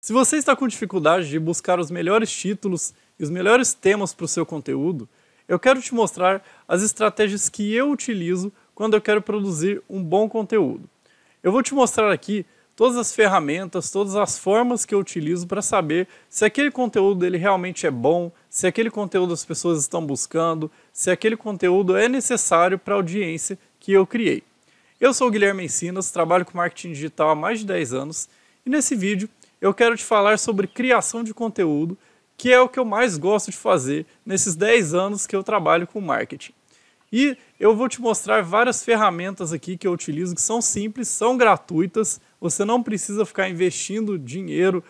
Se você está com dificuldade de buscar os melhores títulos e os melhores temas para o seu conteúdo, eu quero te mostrar as estratégias que eu utilizo quando eu quero produzir um bom conteúdo. Eu vou te mostrar aqui todas as ferramentas, todas as formas que eu utilizo para saber se aquele conteúdo ele realmente é bom, se aquele conteúdo as pessoas estão buscando, se aquele conteúdo é necessário para a audiência que eu criei. Eu sou o Guilherme Ensinas, trabalho com marketing digital há mais de 10 anos e nesse vídeo eu quero te falar sobre criação de conteúdo, que é o que eu mais gosto de fazer nesses 10 anos que eu trabalho com marketing. E eu vou te mostrar várias ferramentas aqui que eu utilizo que são simples, são gratuitas, você não precisa ficar investindo dinheiro,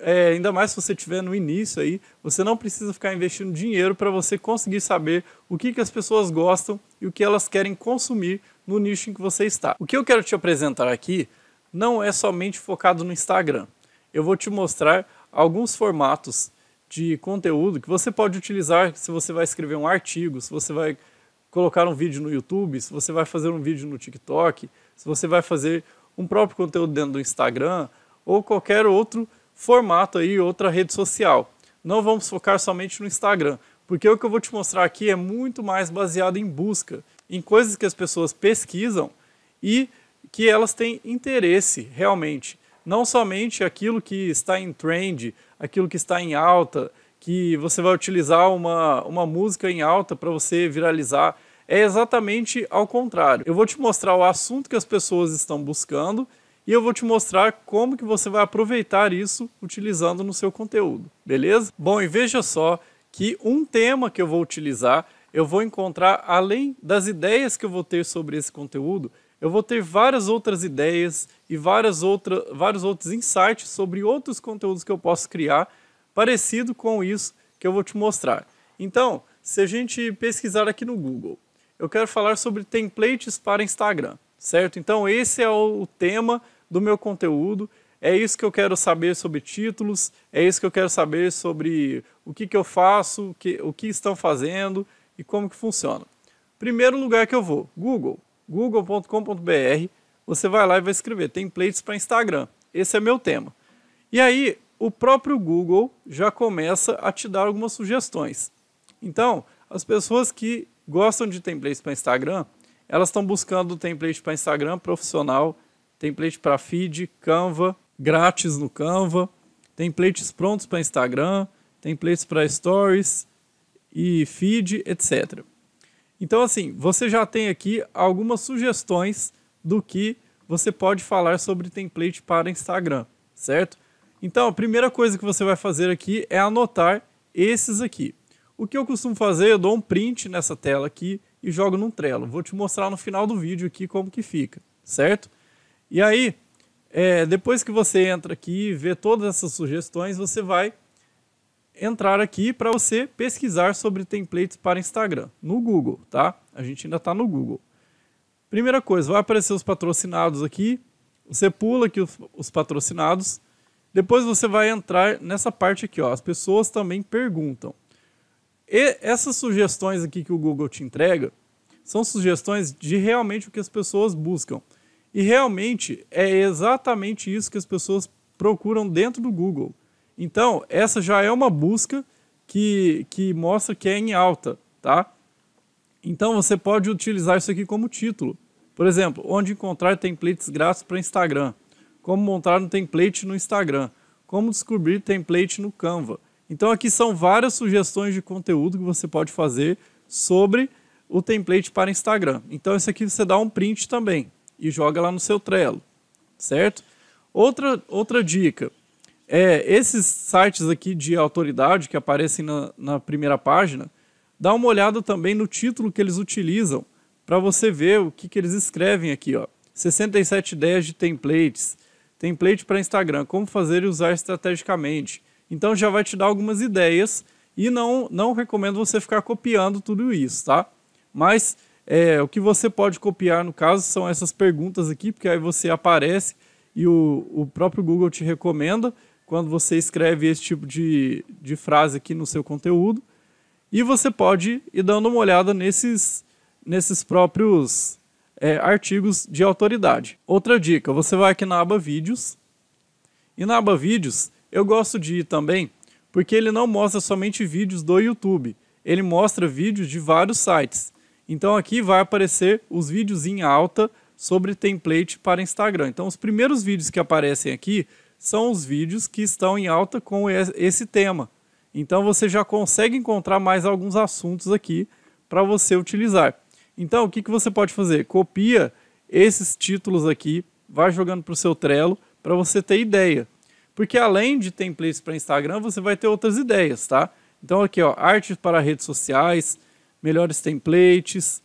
é, ainda mais se você estiver no início aí, você não precisa ficar investindo dinheiro para você conseguir saber o que, que as pessoas gostam e o que elas querem consumir no nicho em que você está. O que eu quero te apresentar aqui não é somente focado no Instagram eu vou te mostrar alguns formatos de conteúdo que você pode utilizar se você vai escrever um artigo, se você vai colocar um vídeo no YouTube, se você vai fazer um vídeo no TikTok, se você vai fazer um próprio conteúdo dentro do Instagram ou qualquer outro formato aí, outra rede social. Não vamos focar somente no Instagram, porque o que eu vou te mostrar aqui é muito mais baseado em busca, em coisas que as pessoas pesquisam e que elas têm interesse realmente não somente aquilo que está em trend, aquilo que está em alta, que você vai utilizar uma, uma música em alta para você viralizar. É exatamente ao contrário. Eu vou te mostrar o assunto que as pessoas estão buscando e eu vou te mostrar como que você vai aproveitar isso utilizando no seu conteúdo, beleza? Bom, e veja só que um tema que eu vou utilizar, eu vou encontrar, além das ideias que eu vou ter sobre esse conteúdo, eu vou ter várias outras ideias e várias outra, vários outros insights sobre outros conteúdos que eu posso criar parecido com isso que eu vou te mostrar. Então, se a gente pesquisar aqui no Google, eu quero falar sobre templates para Instagram, certo? Então, esse é o tema do meu conteúdo. É isso que eu quero saber sobre títulos, é isso que eu quero saber sobre o que, que eu faço, o que, o que estão fazendo e como que funciona. Primeiro lugar que eu vou, Google google.com.br, você vai lá e vai escrever templates para Instagram. Esse é meu tema. E aí, o próprio Google já começa a te dar algumas sugestões. Então, as pessoas que gostam de templates para Instagram, elas estão buscando template para Instagram profissional, template para feed, Canva, grátis no Canva, templates prontos para Instagram, templates para stories e feed, etc. Então, assim, você já tem aqui algumas sugestões do que você pode falar sobre template para Instagram, certo? Então, a primeira coisa que você vai fazer aqui é anotar esses aqui. O que eu costumo fazer, eu dou um print nessa tela aqui e jogo num Trello. Vou te mostrar no final do vídeo aqui como que fica, certo? E aí, é, depois que você entra aqui e vê todas essas sugestões, você vai entrar aqui para você pesquisar sobre templates para Instagram no Google, tá? A gente ainda está no Google. Primeira coisa, vai aparecer os patrocinados aqui. Você pula aqui os, patrocinados. Depois você vai entrar nessa parte aqui, ó. As pessoas também perguntam. E essas sugestões aqui que o Google te entrega são sugestões de realmente o que as pessoas buscam. E realmente é exatamente isso que as pessoas procuram dentro do Google. Então, essa já é uma busca que, que mostra que é em alta, tá? Então, você pode utilizar isso aqui como título. Por exemplo, onde encontrar templates grátis para Instagram. Como montar um template no Instagram. Como descobrir template no Canva. Então, aqui são várias sugestões de conteúdo que você pode fazer sobre o template para Instagram. Então, isso aqui você dá um print também e joga lá no seu Trello, certo? Outra, outra dica, é, esses sites aqui de autoridade que aparecem na, na primeira página, dá uma olhada também no título que eles utilizam para você ver o que, que eles escrevem aqui. Ó. 67 ideias de templates. Template para Instagram, como fazer e usar estrategicamente. Então já vai te dar algumas ideias e não, não recomendo você ficar copiando tudo isso, tá? Mas é, o que você pode copiar, no caso, são essas perguntas aqui, porque aí você aparece e o, o próprio Google te recomenda quando você escreve esse tipo de, de frase aqui no seu conteúdo. E você pode ir dando uma olhada nesses, nesses próprios é, artigos de autoridade. Outra dica, você vai aqui na aba Vídeos. E na aba Vídeos, eu gosto de ir também, porque ele não mostra somente vídeos do YouTube. Ele mostra vídeos de vários sites. Então aqui vai aparecer os vídeos em alta sobre template para Instagram. Então os primeiros vídeos que aparecem aqui são os vídeos que estão em alta com esse tema. Então você já consegue encontrar mais alguns assuntos aqui para você utilizar. Então o que, que você pode fazer? Copia esses títulos aqui, vai jogando para o seu Trello para você ter ideia. Porque além de templates para Instagram, você vai ter outras ideias, tá? Então aqui, ó, artes para redes sociais, melhores templates,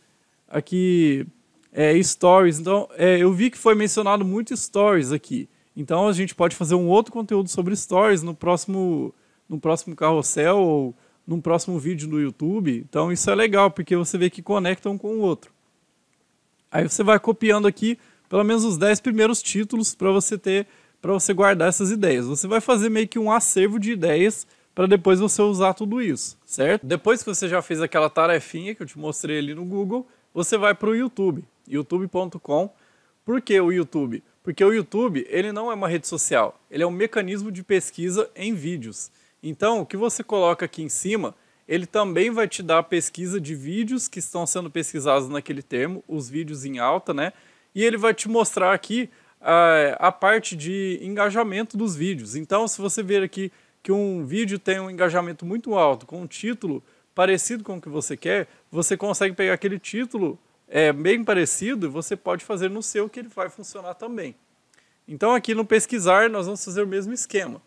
aqui é, stories. Então é, eu vi que foi mencionado muito stories aqui. Então a gente pode fazer um outro conteúdo sobre stories no próximo, no próximo carrossel ou num próximo vídeo no YouTube. Então isso é legal, porque você vê que conectam um com o outro. Aí você vai copiando aqui pelo menos os 10 primeiros títulos para você ter para você guardar essas ideias. Você vai fazer meio que um acervo de ideias para depois você usar tudo isso, certo? Depois que você já fez aquela tarefinha que eu te mostrei ali no Google, você vai para o YouTube, youtube.com. Por que o YouTube? Porque o YouTube, ele não é uma rede social, ele é um mecanismo de pesquisa em vídeos. Então, o que você coloca aqui em cima, ele também vai te dar a pesquisa de vídeos que estão sendo pesquisados naquele termo, os vídeos em alta, né? E ele vai te mostrar aqui ah, a parte de engajamento dos vídeos. Então, se você ver aqui que um vídeo tem um engajamento muito alto, com um título parecido com o que você quer, você consegue pegar aquele título é bem parecido, você pode fazer no seu que ele vai funcionar também. Então aqui no pesquisar nós vamos fazer o mesmo esquema.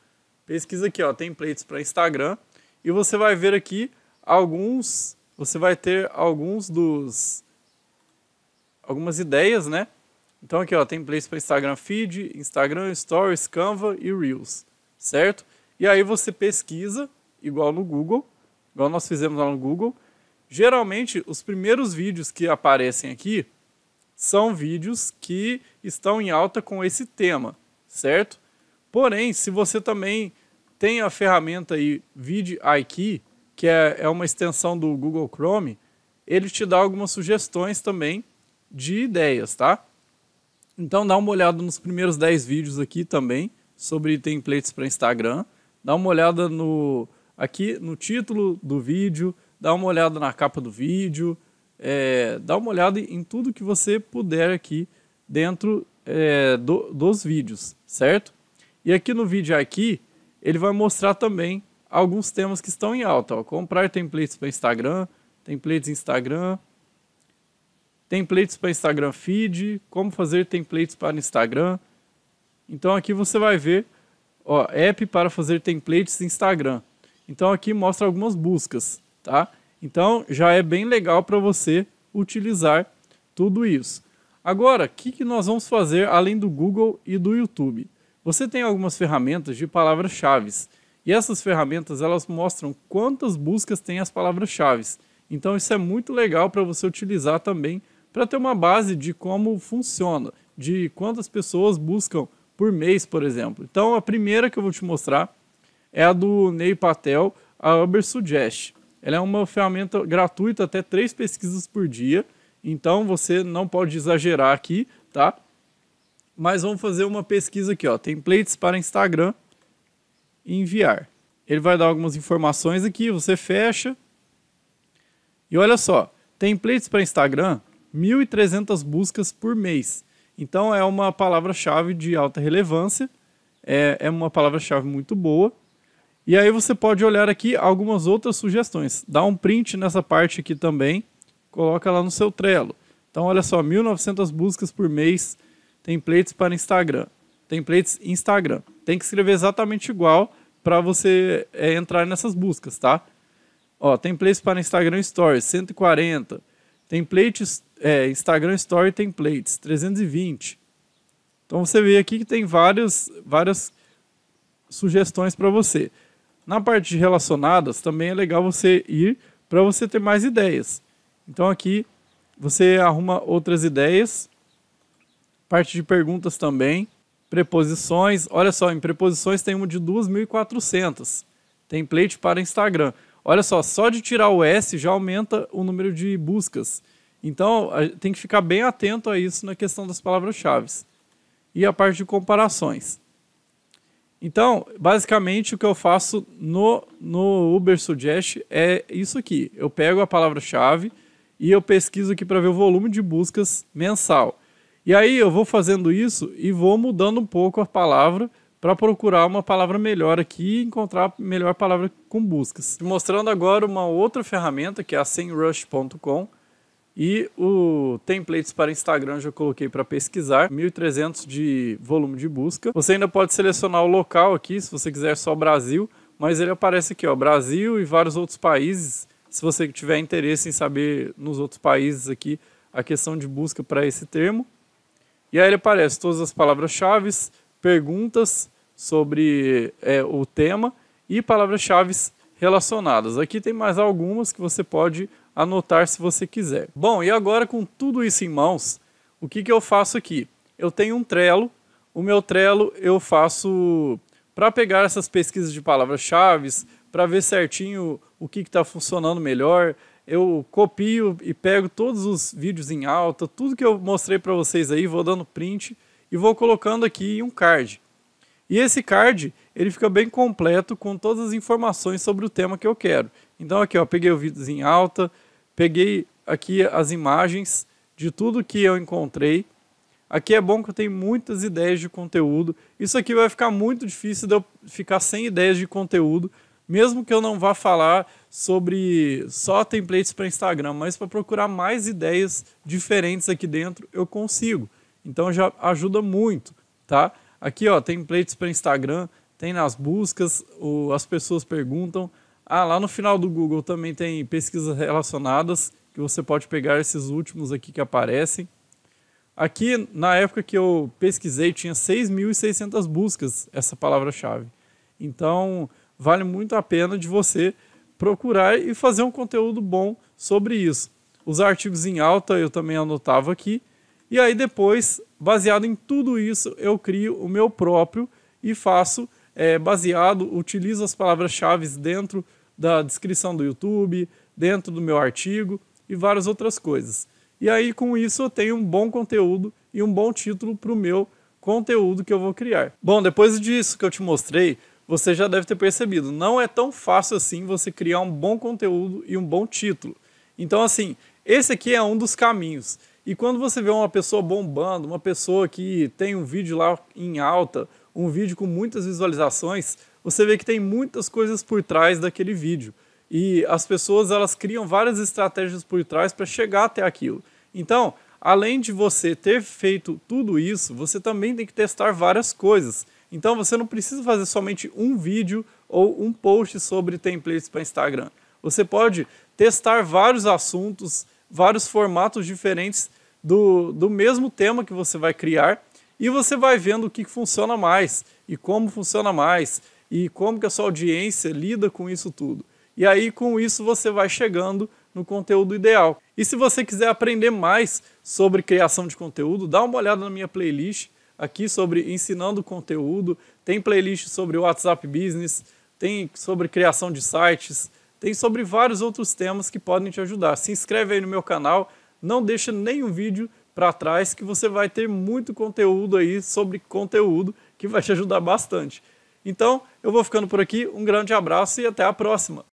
Pesquisa aqui, ó, templates para Instagram e você vai ver aqui alguns, você vai ter alguns dos algumas ideias, né? Então aqui, ó, templates para Instagram Feed, Instagram Stories, Canva e Reels, certo? E aí você pesquisa igual no Google, igual nós fizemos lá no Google, geralmente os primeiros vídeos que aparecem aqui são vídeos que estão em alta com esse tema, certo? Porém, se você também tem a ferramenta aí VidIQ, que é, é, uma extensão do Google Chrome, ele te dá algumas sugestões também de ideias, tá? Então dá uma olhada nos primeiros 10 vídeos aqui também sobre templates para Instagram. Dá uma olhada no aqui no título do vídeo, dá uma olhada na capa do vídeo, é, dá uma olhada em tudo que você puder aqui dentro é, do, dos vídeos, certo? E aqui no vídeo aqui, ele vai mostrar também alguns temas que estão em alta. Ó. Comprar templates para Instagram, templates Instagram, templates para Instagram Feed, como fazer templates para Instagram. Então aqui você vai ver, ó, app para fazer templates Instagram. Então aqui mostra algumas buscas tá? Então já é bem legal para você utilizar tudo isso. Agora, o que, que nós vamos fazer além do Google e do YouTube? Você tem algumas ferramentas de palavras-chave. E essas ferramentas elas mostram quantas buscas tem as palavras-chave. Então isso é muito legal para você utilizar também para ter uma base de como funciona, de quantas pessoas buscam por mês, por exemplo. Então a primeira que eu vou te mostrar é a do Ney Patel, a Uber Suggest. Ela é uma ferramenta gratuita, até três pesquisas por dia. Então você não pode exagerar aqui, tá? Mas vamos fazer uma pesquisa aqui, ó. Templates para Instagram. Enviar. Ele vai dar algumas informações aqui, você fecha. E olha só, templates para Instagram, 1.300 buscas por mês. Então é uma palavra-chave de alta relevância, é, é uma palavra-chave muito boa. E aí você pode olhar aqui algumas outras sugestões. Dá um print nessa parte aqui também, coloca lá no seu Trello. Então olha só, 1900 buscas por mês, templates para Instagram. Templates Instagram. Tem que escrever exatamente igual para você é, entrar nessas buscas, tá? Ó, templates para Instagram Stories, 140. Templates, é, Instagram Story Templates, 320. Então você vê aqui que tem várias, várias sugestões para você. Na parte de relacionadas, também é legal você ir para você ter mais ideias. Então aqui você arruma outras ideias. Parte de perguntas também. Preposições. Olha só, em preposições tem uma de 2.400. Template para Instagram. Olha só, só de tirar o S já aumenta o número de buscas. Então, tem que ficar bem atento a isso na questão das palavras-chave. E a parte de comparações. Então, basicamente, o que eu faço no, no Uber Suggest é isso aqui. Eu pego a palavra-chave e eu pesquiso aqui para ver o volume de buscas mensal. E aí eu vou fazendo isso e vou mudando um pouco a palavra para procurar uma palavra melhor aqui e encontrar a melhor palavra com buscas. Mostrando agora uma outra ferramenta que é a semrush.com e o templates para Instagram eu já coloquei para pesquisar, 1300 de volume de busca. Você ainda pode selecionar o local aqui, se você quiser só Brasil, mas ele aparece aqui, ó, Brasil e vários outros países. Se você tiver interesse em saber nos outros países aqui a questão de busca para esse termo. E aí ele aparece todas as palavras-chave, perguntas sobre é, o tema e palavras-chave relacionadas. Aqui tem mais algumas que você pode anotar se você quiser. Bom, e agora com tudo isso em mãos, o que, que eu faço aqui? Eu tenho um Trello, o meu Trello eu faço para pegar essas pesquisas de palavras-chave, para ver certinho o que está funcionando melhor. Eu copio e pego todos os vídeos em alta, tudo que eu mostrei para vocês aí, vou dando print e vou colocando aqui em um card. E esse card ele fica bem completo com todas as informações sobre o tema que eu quero. Então aqui, ó, peguei o vídeos em alta, peguei aqui as imagens de tudo que eu encontrei. Aqui é bom que eu tenho muitas ideias de conteúdo. Isso aqui vai ficar muito difícil de eu ficar sem ideias de conteúdo, mesmo que eu não vá falar sobre só templates para Instagram, mas para procurar mais ideias diferentes aqui dentro, eu consigo. Então já ajuda muito, tá? Aqui, ó, templates para Instagram, tem nas buscas, o, as pessoas perguntam. Ah, lá no final do Google também tem pesquisas relacionadas, que você pode pegar esses últimos aqui que aparecem. Aqui, na época que eu pesquisei, tinha 6.600 buscas essa palavra-chave. Então, vale muito a pena de você procurar e fazer um conteúdo bom sobre isso. Os artigos em alta eu também anotava aqui. E aí depois, baseado em tudo isso, eu crio o meu próprio e faço é, baseado, utilizo as palavras-chave dentro da descrição do YouTube, dentro do meu artigo e várias outras coisas. E aí, com isso, eu tenho um bom conteúdo e um bom título para o meu conteúdo que eu vou criar. Bom, depois disso que eu te mostrei, você já deve ter percebido, não é tão fácil assim você criar um bom conteúdo e um bom título. Então, assim, esse aqui é um dos caminhos. E quando você vê uma pessoa bombando, uma pessoa que tem um vídeo lá em alta, um vídeo com muitas visualizações, você vê que tem muitas coisas por trás daquele vídeo. E as pessoas elas criam várias estratégias por trás para chegar até aquilo. Então, além de você ter feito tudo isso, você também tem que testar várias coisas. Então, você não precisa fazer somente um vídeo ou um post sobre templates para Instagram. Você pode testar vários assuntos, vários formatos diferentes do, do mesmo tema que você vai criar e você vai vendo o que funciona mais e como funciona mais e como que a sua audiência lida com isso tudo. E aí com isso você vai chegando no conteúdo ideal. E se você quiser aprender mais sobre criação de conteúdo, dá uma olhada na minha playlist aqui sobre ensinando conteúdo, tem playlist sobre WhatsApp Business, tem sobre criação de sites, tem sobre vários outros temas que podem te ajudar. Se inscreve aí no meu canal, não deixa nenhum vídeo para trás que você vai ter muito conteúdo aí sobre conteúdo que vai te ajudar bastante. Então, eu vou ficando por aqui, um grande abraço e até a próxima!